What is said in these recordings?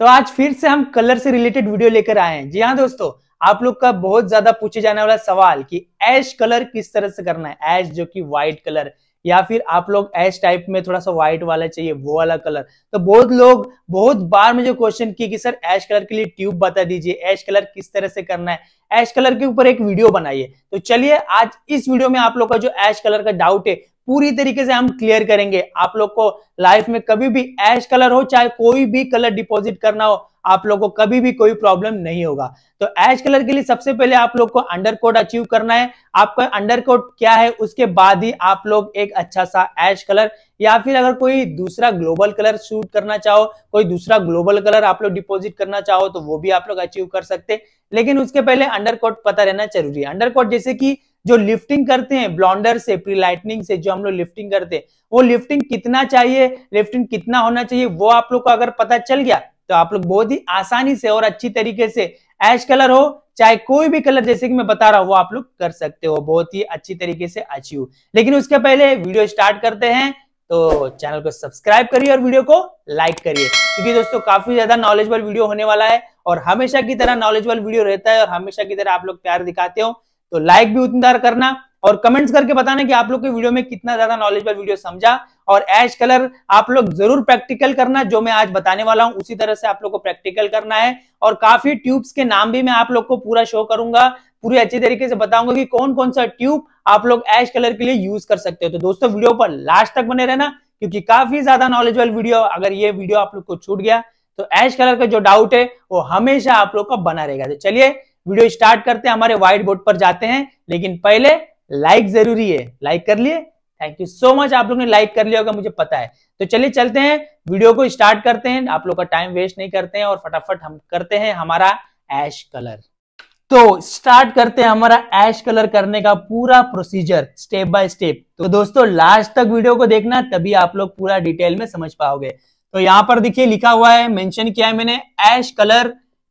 तो आज फिर से हम कलर से रिलेटेड वीडियो लेकर आए हैं जी हाँ दोस्तों आप लोग का बहुत ज्यादा पूछे जाने वाला सवाल कि ऐश कलर किस तरह से करना है ऐश जो कि व्हाइट कलर या फिर आप लोग ऐश टाइप में थोड़ा सा व्हाइट वाला चाहिए वो वाला कलर तो बहुत लोग बहुत बार मुझे क्वेश्चन किए कि सर ऐश कलर के लिए ट्यूब बता दीजिए ऐश कलर किस तरह से करना है ऐश कलर के ऊपर एक वीडियो बनाइए तो चलिए आज इस वीडियो में आप लोग का जो ऐश कलर का डाउट है पूरी तरीके से हम क्लियर करेंगे आप लोग को लाइफ में कभी भी एश कलर हो चाहे कोई भी कलर डिपॉजिट करना हो आप लोग को कभी भी कोई प्रॉब्लम नहीं होगा तो एश कलर के लिए सबसे पहले आप लोग को अंडर कोट अचीव करना है आपका अंडर कोट क्या है उसके बाद ही आप लोग एक अच्छा सा एश कलर या फिर अगर कोई दूसरा ग्लोबल कलर शूट करना चाहो कोई दूसरा ग्लोबल कलर आप लोग डिपॉजिट करना चाहो तो वो भी आप लोग अचीव कर सकते लेकिन उसके पहले अंडर कोट पता रहना जरूरी है अंडर कोट जैसे की जो लिफ्टिंग करते हैं ब्लॉन्डर से प्रीलाइटनिंग से जो हम लोग लिफ्टिंग करते हैं वो लिफ्टिंग कितना चाहिए लिफ्टिंग कितना होना चाहिए वो आप लोग को अगर पता चल गया तो आप लोग बहुत ही आसानी से और अच्छी तरीके से एश कलर हो चाहे कोई भी कलर जैसे कि मैं बता रहा हूं वो आप लोग कर सकते हो बहुत ही अच्छी तरीके से अचीव लेकिन उसके पहले वीडियो स्टार्ट करते हैं तो चैनल को सब्सक्राइब करिए और वीडियो को लाइक करिए क्योंकि दोस्तों काफी ज्यादा नॉलेजबल वीडियो होने वाला है और हमेशा की तरह नॉलेजबल वीडियो रहता है और हमेशा की तरह आप लोग प्यार दिखाते हो तो लाइक भी उतनी करना और कमेंट्स करके बताना कि आप लोग के वीडियो में कितना ज्यादा नॉलेजबल वीडियो समझा और एश कलर आप लोग जरूर प्रैक्टिकल करना जो मैं आज बताने वाला हूं उसी तरह से आप लोग को प्रैक्टिकल करना है और काफी ट्यूब्स के नाम भी मैं आप लोग को पूरा शो करूंगा पूरी अच्छी तरीके से बताऊंगा कि कौन कौन सा ट्यूब आप लोग एश कलर के लिए यूज कर सकते हो तो दोस्तों वीडियो पर लास्ट तक बने रहना क्योंकि काफी ज्यादा नॉलेजबल वीडियो अगर ये वीडियो आप लोग को छूट गया तो एश कलर का जो डाउट है वो हमेशा आप लोग का बना रहेगा तो चलिए वीडियो स्टार्ट करते हैं हमारे व्हाइट बोर्ड पर जाते हैं लेकिन पहले लाइक जरूरी है लाइक कर लिए थैंक यू सो मच आप लोग ने लाइक कर लिया होगा मुझे पता है तो चलिए चलते हैं वीडियो को स्टार्ट करते हैं आप लोग का टाइम वेस्ट नहीं करते हैं और फटाफट हम करते हैं हमारा एश कलर तो स्टार्ट करते हैं हमारा एश कलर करने का पूरा प्रोसीजर स्टेप बाय स्टेप तो दोस्तों लास्ट तक वीडियो को देखना तभी आप लोग पूरा डिटेल में समझ पाओगे तो यहाँ पर देखिए लिखा हुआ है मेंशन किया है मैंने एश कलर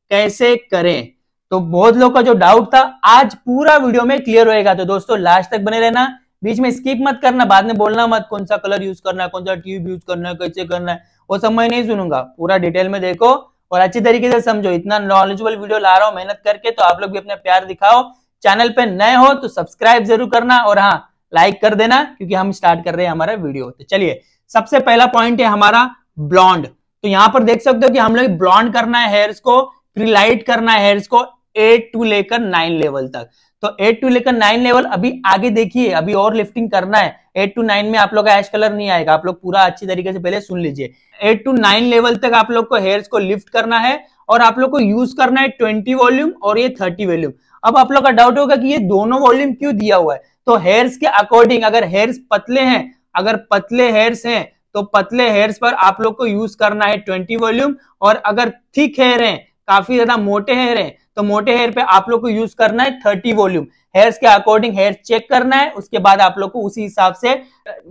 कैसे करें तो बहुत लोग का जो डाउट था आज पूरा वीडियो में क्लियर होएगा तो दोस्तों लास्ट तक बने रहना बीच में स्किप मत करना बाद में बोलना मत कौन सा कलर यूज करना है कौन सा ट्यूब यूज करना है कैसे करना है वो सब मैं नहीं सुनूंगा पूरा डिटेल में देखो और अच्छी तरीके से समझो इतना नॉलेजेबल वीडियो ला रहा हूँ मेहनत करके तो आप लोग भी अपना प्यार दिखाओ चैनल पे नए हो तो सब्सक्राइब जरूर करना और हाँ लाइक कर देना क्योंकि हम स्टार्ट कर रहे हैं हमारा वीडियो तो चलिए सबसे पहला पॉइंट है हमारा ब्लॉन्ड तो यहाँ पर देख सकते हो कि हम लोग ब्लॉन्ड करना है हेयर्स को लाइट करना है हेयर्स को एट टू लेकर नाइन लेवल तक तो एट टू लेकर नाइन लेवल अभी आगे देखिए अभी और लिफ्टिंग करना है एट टू नाइन में आप लोग का एश कलर नहीं आएगा आप लोग पूरा अच्छी तरीके से पहले सुन लीजिए एट टू नाइन लेवल तक आप लोग को हेयर्स को लिफ्ट करना है और आप लोग को यूज करना है ट्वेंटी वॉल्यूम और ये थर्टी वॉल्यूम अब आप लोग का डाउट होगा कि ये दोनों वॉल्यूम क्यों दिया हुआ है तो हेयर्स के अकॉर्डिंग अगर हेयर्स पतले हैं अगर पतले हेयर्स हैं तो पतले हेयर्स पर आप लोग को यूज करना है ट्वेंटी वॉल्यूम और अगर थिक हेयर है काफी ज्यादा मोटे हेयर है तो मोटे हेयर पे आप लोग को यूज करना है थर्टी वॉल्यूम हेयर्स के अकॉर्डिंग हेयर चेक करना है उसके बाद आप लोग को उसी हिसाब से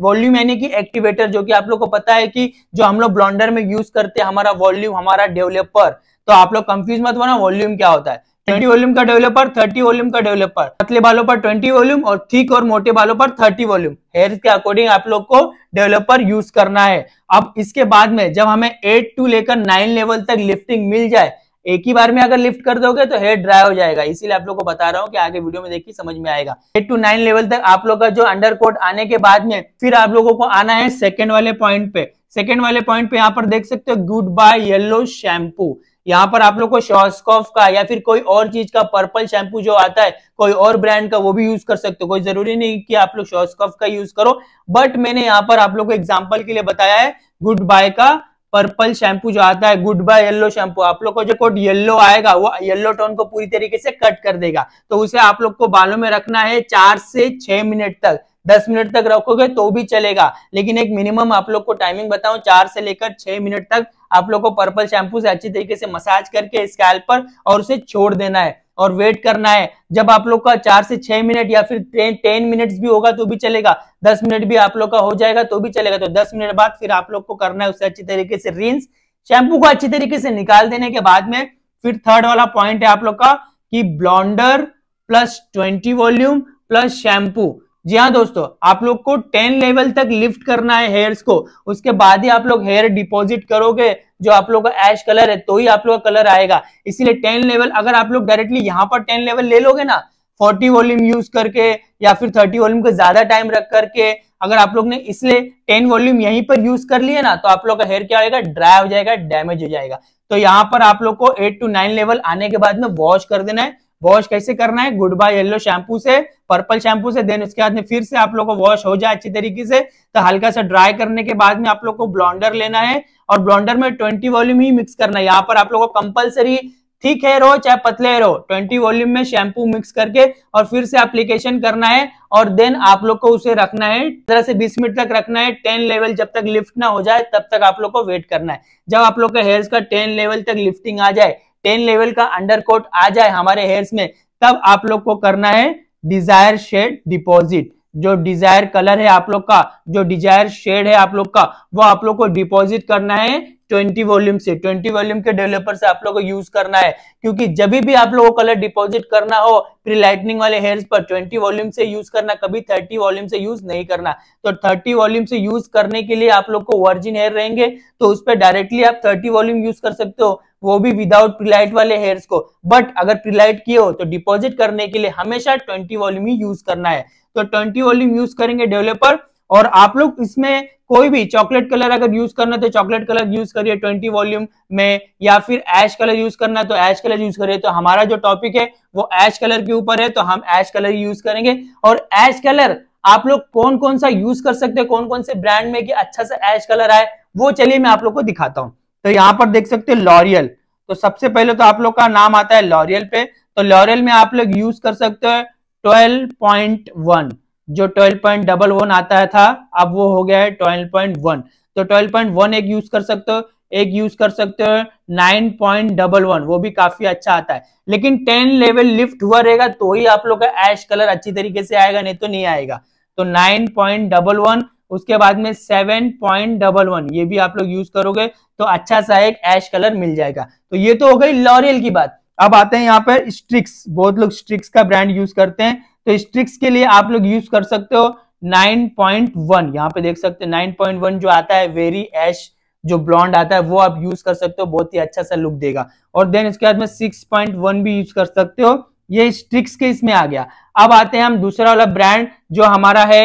वॉल्यूम यानी कि एक्टिवेटर जो कि आप लोग को पता है कि जो हम लोग ब्लॉन्डर में यूज करते हैं हमारा वॉल्यूम हमारा डेवलपर तो आप लोग कंफ्यूज मत होना वॉल्यूम क्या होता है ट्वेंटी वॉल्यूम का डेवलपर थर्टी वॉल्यूम का डेवलपर पतले बालों पर ट्वेंटी वॉल्यूम और थिक और मोटे बालों पर थर्टी वॉल्यूम हेयर के अकॉर्डिंग आप लोग को डेवलपर यूज करना है अब इसके बाद में जब हमें एट टू लेकर नाइन लेवल तक लिफ्टिंग मिल जाए एक ही बार में अगर लिफ्ट कर दोगे तो हेड ड्राई हो जाएगा इसीलिए आप लोग को बता रहा हूँ कि आगे वीडियो में देखिए समझ में आएगा एट टू नाइन लेवल तक आप लोग का जो अंडर कोट आने के बाद में फिर आप लोगों को आना है सेकेंड वाले पॉइंट पे सेकेंड वाले पॉइंट पे यहाँ पर देख सकते हो गुड बाय येलो शैम्पू यहाँ पर आप लोग को शॉस्कॉफ का या फिर कोई और चीज का पर्पल शैम्पू जो आता है कोई और ब्रांड का वो भी यूज कर सकते हो कोई जरूरी नहीं कि आप लोग शॉस्कॉफ का यूज करो बट मैंने यहाँ पर आप लोग को एग्जाम्पल के लिए बताया है गुड बाय का पर्पल शैम्पू जो आता है गुड बाय येल्लो शैम्पू आप लोग को जो कोट येल्लो आएगा वो येल्लो टोन को पूरी तरीके से कट कर देगा तो उसे आप लोग को बालों में रखना है चार से छह मिनट तक दस मिनट तक रखोगे तो भी चलेगा लेकिन एक मिनिमम आप लोग को टाइमिंग बताऊं चार से लेकर छह मिनट तक आप लोग को पर्पल शैम्पू से अच्छी तरीके से मसाज करके स्कैल पर और उसे छोड़ देना है और वेट करना है जब आप लोग का चार से छह मिनट या फिर टेन टेन मिनट्स भी होगा तो भी चलेगा दस मिनट भी आप लोग का हो जाएगा तो भी चलेगा तो दस मिनट बाद फिर आप लोग को करना है उससे अच्छी तरीके से रिंस शैम्पू को अच्छी तरीके से निकाल देने के बाद में फिर थर्ड वाला पॉइंट है आप लोग का कि blonder plus twenty volume plus shampoo जी हाँ दोस्तों आप लोग को 10 लेवल तक लिफ्ट करना है हेयर्स को उसके बाद ही आप लोग हेयर डिपॉजिट करोगे जो आप लोग का एश कलर है तो ही आप लोग का कलर आएगा इसीलिए 10 लेवल अगर आप लोग डायरेक्टली यहाँ पर 10 लेवल ले लोगे ना 40 वॉल्यूम यूज करके या फिर 30 वॉल्यूम को ज्यादा टाइम रख करके अगर आप लोग ने इसलिए टेन वॉल्यूम यहीं पर यूज कर लिए ना तो आप लोग का हेयर क्या होगा ड्राई हो जाएगा डैमेज हो जाएगा तो यहाँ पर आप लोग को एट टू नाइन लेवल आने के बाद में वॉश कर देना है वॉश कैसे करना है गुड बाय येलो शैम्पू से पर्पल शैम्पू से देन उसके बाद में फिर से आप लोग को वॉश हो जाए अच्छी तरीके से तो हल्का सा ड्राई करने के बाद में आप लोग को ब्लॉन्डर लेना है और ब्लॉन्डर में ट्वेंटी वॉल्यूम ही मिक्स करना है यहाँ पर आप लोग को कंपल्सरी थिक हेयर हो चाहे पतले हेयर हो ट्वेंटी वॉल्यूम में शैम्पू मिक्स करके और फिर से एप्लीकेशन करना है और देन आप लोग को उसे रखना है पंद्रह से बीस मिनट तक रखना है टेन लेवल जब तक लिफ्ट ना हो जाए तब तक आप लोग को वेट करना है जब आप लोग का हेयर का टेन लेवल तक लिफ्टिंग आ जाए टेन लेवल का अंडरकोट आ जाए हमारे हेयर्स में तब आप लोग को करना है डिजायर शेड डिपॉजिट जो डिजायर कलर है आप लोग का जो डिजायर शेड है आप लोग का वो आप लोग को डिपॉजिट करना है ट्वेंटी वॉल्यूम से ट्वेंटी वॉल्यूम के डेवलपर से आप लोग को यूज करना है क्योंकि जब भी आप लोगों को कलर डिपॉजिट करना हो प्री लाइटनिंग वाले हेयर्स पर ट्वेंटी वॉल्यूम से यूज करना कभी थर्टी वॉल्यूम से यूज नहीं करना तो थर्टी वॉल्यूम से यूज करने के लिए आप लोग को वर्जिन हेयर रहेंगे तो उस पर डायरेक्टली आप थर्टी वॉल्यूम यूज कर सकते हो वो भी विदाउट प्रीलाइट वाले हेयर्स को बट अगर प्रीलाइट किए हो तो डिपॉजिट करने के लिए हमेशा ट्वेंटी वॉल्यूम ही यूज करना है तो ट्वेंटी वॉल्यूम यूज करेंगे डेवलपर और आप लोग इसमें कोई भी चॉकलेट कलर अगर यूज करना है तो चॉकलेट कलर यूज करिए ट्वेंटी वॉल्यूम में या फिर एश कलर यूज करना है तो एश कलर यूज करिए तो हमारा जो टॉपिक है वो एश कलर के ऊपर है तो हम एश कलर यूज करेंगे और एश कलर आप लोग कौन कौन सा यूज कर सकते हैं कौन कौन से ब्रांड में कि अच्छा सा ऐश कलर आए वो चलिए मैं आप लोग को दिखाता हूँ तो यहाँ पर देख सकते हो लॉरियल तो सबसे पहले तो आप लोग का नाम आता है लॉरियल पे तो लॉरियल में आप लोग यूज कर सकते हो ट्वेल्व पॉइंट वन जो ट्वेल्व पॉइंट डबल वन आता है था अब वो हो गया है ट्वेल्व पॉइंट वन तो ट्वेल्व पॉइंट वन एक यूज कर सकते हो एक यूज कर सकते हो नाइन पॉइंट डबल वन वो भी काफी अच्छा आता है लेकिन टेन लेवल लिफ्ट हुआ रहेगा तो ही आप लोग का एश कलर अच्छी तरीके से आएगा नहीं तो नहीं आएगा तो नाइन पॉइंट डबल वन उसके बाद में सेवन पॉइंट डबल वन ये भी आप लोग यूज करोगे तो अच्छा सा एक एश कलर मिल जाएगा तो ये तो हो गई लॉरियल की बात अब आते हैं यहाँ पर स्ट्रिक्स बहुत लोग स्ट्रिक्स का ब्रांड यूज करते हैं तो स्ट्रिक्स के लिए आप लोग यूज कर सकते हो 9.1 यहाँ पे देख सकते पॉइंट 9.1 जो आता है वेरी एश जो ब्लॉन्ड आता है वो आप यूज कर सकते हो बहुत ही अच्छा सा लुक देगा और देन इसके बाद में वन भी यूज कर सकते हो ये स्ट्रिक्स के इसमें आ गया अब आते हैं हम दूसरा वाला ब्रांड जो हमारा है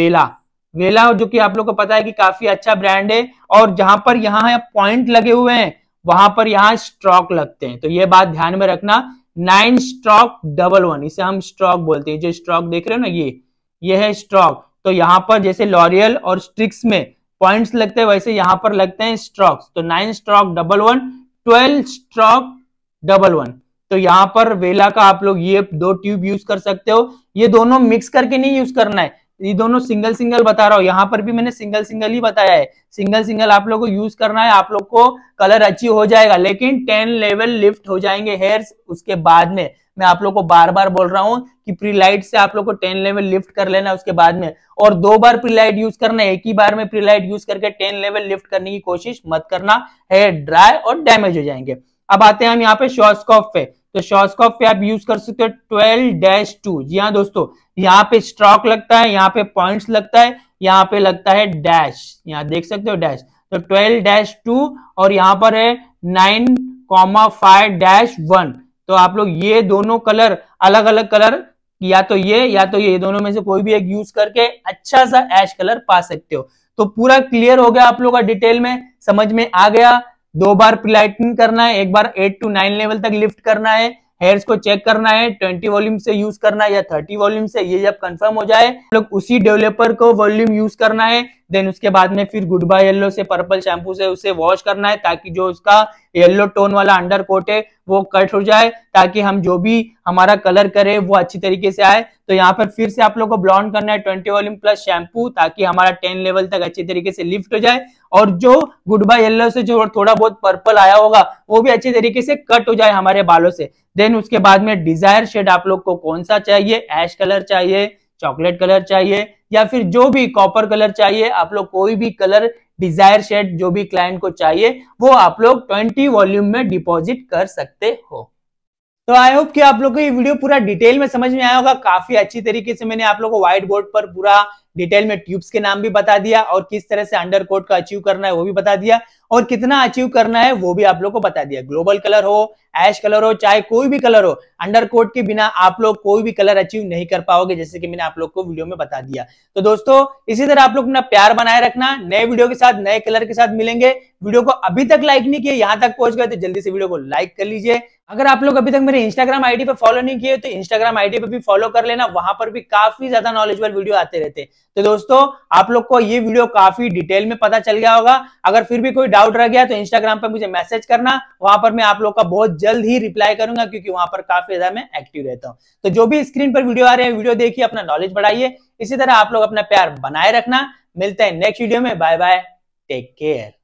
वेला वेला जो कि आप लोग को पता है कि काफी अच्छा ब्रांड है और जहां पर यहाँ पॉइंट लगे हुए हैं वहां पर यहाँ स्ट्रॉक लगते हैं तो ये बात ध्यान में रखना नाइन स्ट्रॉक डबल वन इसे हम स्ट्रॉक बोलते हैं जो स्ट्रॉक देख रहे हो ना ये ये है स्ट्रॉक तो यहाँ पर जैसे लॉरियल और स्ट्रिक्स में पॉइंट्स लगते हैं वैसे यहाँ पर लगते हैं स्ट्रॉक्स तो nine stroke double one twelve stroke double one तो यहाँ पर वेला का आप लोग ये दो ट्यूब यूज कर सकते हो ये दोनों मिक्स करके नहीं यूज करना है ये दोनों सिंगल सिंगल बता रहा हूँ यहाँ पर भी मैंने सिंगल सिंगल ही बताया है सिंगल सिंगल आप लोग को यूज करना है आप लोग को कलर अच्छी हो जाएगा लेकिन टेन लेवल लिफ्ट हो जाएंगे हेयर्स उसके बाद में मैं आप लोग को बार बार बोल रहा हूँ कि प्रीलाइट से आप लोग को टेन लेवल लिफ्ट कर लेना उसके बाद में और दो बार प्रीलाइट यूज करना एक ही बार में प्रीलाइट यूज करके टेन लेवल लिफ्ट करने की कोशिश मत करना हेयर ड्राई और डैमेज हो जाएंगे अब आते हैं हम यहाँ पे शॉर्ट स्कॉफ पे तो शॉर्टस्कॉप पे आप यूज कर सकते हो ट्वेल्व डैश टू जी हाँ दोस्तों यहाँ पे स्ट्रॉक लगता है यहाँ पे पॉइंट्स लगता है यहाँ पे लगता है डैश यहाँ देख सकते हो डैश तो ट्वेल्व डैश टू और यहाँ पर है nine comma five dash one तो आप लोग ये दोनों कलर अलग अलग कलर या तो ये या तो ये दोनों में से कोई भी एक यूज करके अच्छा सा एश कलर पा सकते हो तो पूरा क्लियर हो गया आप लोग का डिटेल में समझ में आ गया दो बार प्लेटिन करना है एक बार एट टू नाइन लेवल तक लिफ्ट करना है हेयर्स को चेक करना है ट्वेंटी वॉल्यूम से यूज करना है या थर्टी वॉल्यूम से ये जब कंफर्म हो जाए लोग उसी डेवलपर को वॉल्यूम यूज करना है देन उसके बाद में फिर गुड बाय येल्लो से पर्पल शैम्पू से उसे वॉश करना है ताकि जो उसका येल्लो टोन वाला अंडर कोट है वो कट हो जाए ताकि हम जो भी हमारा कलर करें वो अच्छी तरीके से आए तो यहाँ पर फिर से आप लोगों को ब्लॉन्ड करना है ट्वेंटी वॉल्यूम प्लस शैम्पू ताकि हमारा टेन लेवल तक अच्छी तरीके से लिफ्ट हो जाए और जो गुडबा येल्लो से जो थोड़ा बहुत पर्पल आया होगा वो भी अच्छी तरीके से कट हो जाए हमारे बालों से देन उसके बाद में डिजायर शेड आप लोग को कौन सा चाहिए एश कलर चाहिए चॉकलेट कलर चाहिए या फिर जो भी कॉपर कलर चाहिए आप लोग कोई भी कलर डिजायर शेड जो भी क्लाइंट को चाहिए वो आप लोग 20 वॉल्यूम में डिपॉजिट कर सकते हो तो आई होप कि आप लोग को ये वीडियो पूरा डिटेल में समझ में आया होगा काफी अच्छी तरीके से मैंने आप लोग को व्हाइट बोर्ड पर पूरा डिटेल में ट्यूब्स के नाम भी बता दिया और किस तरह से अंडर कोट का अचीव करना है वो भी बता दिया और कितना अचीव करना है वो भी आप लोग को बता दिया ग्लोबल कलर हो एश कलर हो चाहे कोई भी कलर हो अंडर कोट के बिना आप लोग कोई भी कलर अचीव नहीं कर पाओगे जैसे कि मैंने आप लोग को वीडियो में बता दिया तो दोस्तों इसी तरह आप लोग अपना प्यार बनाए रखना नए वीडियो के साथ नए कलर के साथ मिलेंगे वीडियो को अभी तक लाइक नहीं किया यहां तक पहुंच गए तो जल्दी से वीडियो को लाइक कर लीजिए अगर आप लोग अभी तक मेरे इंस्टाग्राम आईडी पर फॉलो नहीं किए तो इंस्टाग्राम आईडी पर भी फॉलो कर लेना वहां पर भी काफी ज्यादा नॉलेजेबल वीडियो आते रहते हैं तो दोस्तों आप लोग को ये वीडियो काफी डिटेल में पता चल गया होगा अगर फिर भी कोई डाउट रह गया तो इंस्टाग्राम पर मुझे मैसेज करना वहां पर मैं आप लोग का बहुत जल्द ही रिप्लाई करूंगा क्योंकि वहां पर काफी ज्यादा मैं एक्टिव रहता हूँ तो जो भी स्क्रीन पर वीडियो आ रहे हैं वीडियो देखिए अपना नॉलेज बढ़ाइए इसी तरह आप लोग अपना प्यार बनाए रखना मिलते हैं नेक्स्ट वीडियो में बाय बाय टेक केयर